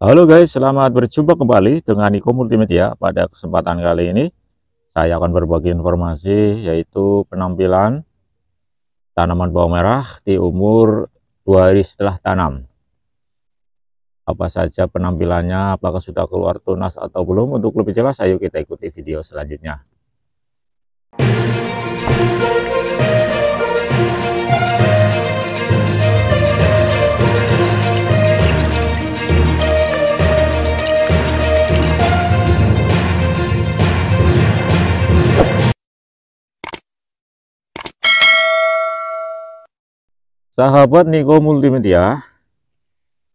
Halo guys, selamat berjumpa kembali dengan Iko Multimedia. Pada kesempatan kali ini, saya akan berbagi informasi yaitu penampilan tanaman bawang merah di umur 2 hari setelah tanam. Apa saja penampilannya, apakah sudah keluar tunas atau belum? Untuk lebih jelas, ayo kita ikuti video selanjutnya. Sahabat Niko Multimedia,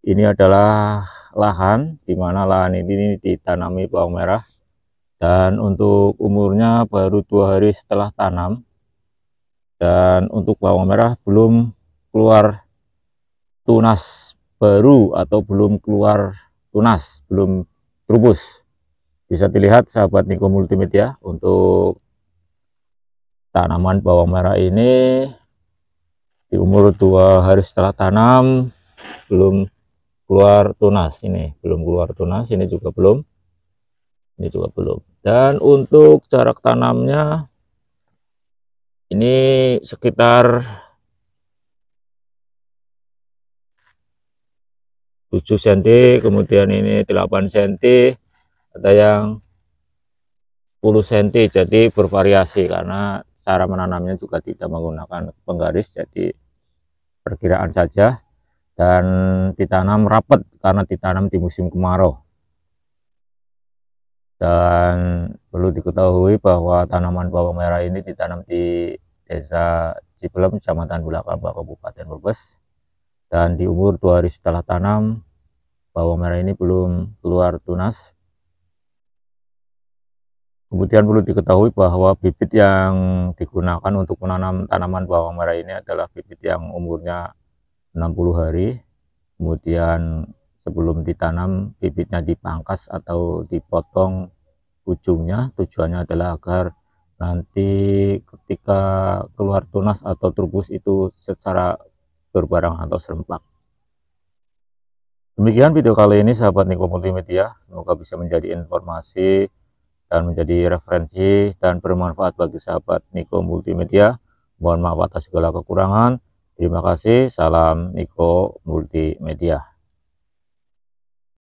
ini adalah lahan di mana lahan ini ditanami bawang merah dan untuk umurnya baru dua hari setelah tanam dan untuk bawang merah belum keluar tunas baru atau belum keluar tunas, belum trubus. Bisa dilihat sahabat Niko Multimedia untuk tanaman bawang merah ini di umur dua hari setelah tanam belum keluar tunas ini belum keluar tunas ini juga belum ini juga belum dan untuk jarak tanamnya ini sekitar 7 cm kemudian ini 8 cm ada yang 10 cm jadi bervariasi karena cara menanamnya juga tidak menggunakan penggaris jadi perkiraan saja dan ditanam rapat karena ditanam di musim kemarau dan perlu diketahui bahwa tanaman bawang merah ini ditanam di desa Cipelem, Kecamatan Bulakamba, Kabupaten Brebes dan di umur dua hari setelah tanam bawang merah ini belum keluar tunas Kemudian perlu diketahui bahwa bibit yang digunakan untuk menanam tanaman bawang merah ini adalah bibit yang umurnya 60 hari. Kemudian sebelum ditanam bibitnya dipangkas atau dipotong ujungnya. Tujuannya adalah agar nanti ketika keluar tunas atau trubus itu secara berbarang atau serempak. Demikian video kali ini sahabat Niko Multimedia, semoga bisa menjadi informasi dan menjadi referensi dan bermanfaat bagi sahabat Niko Multimedia. Mohon maaf atas segala kekurangan. Terima kasih. Salam Niko Multimedia.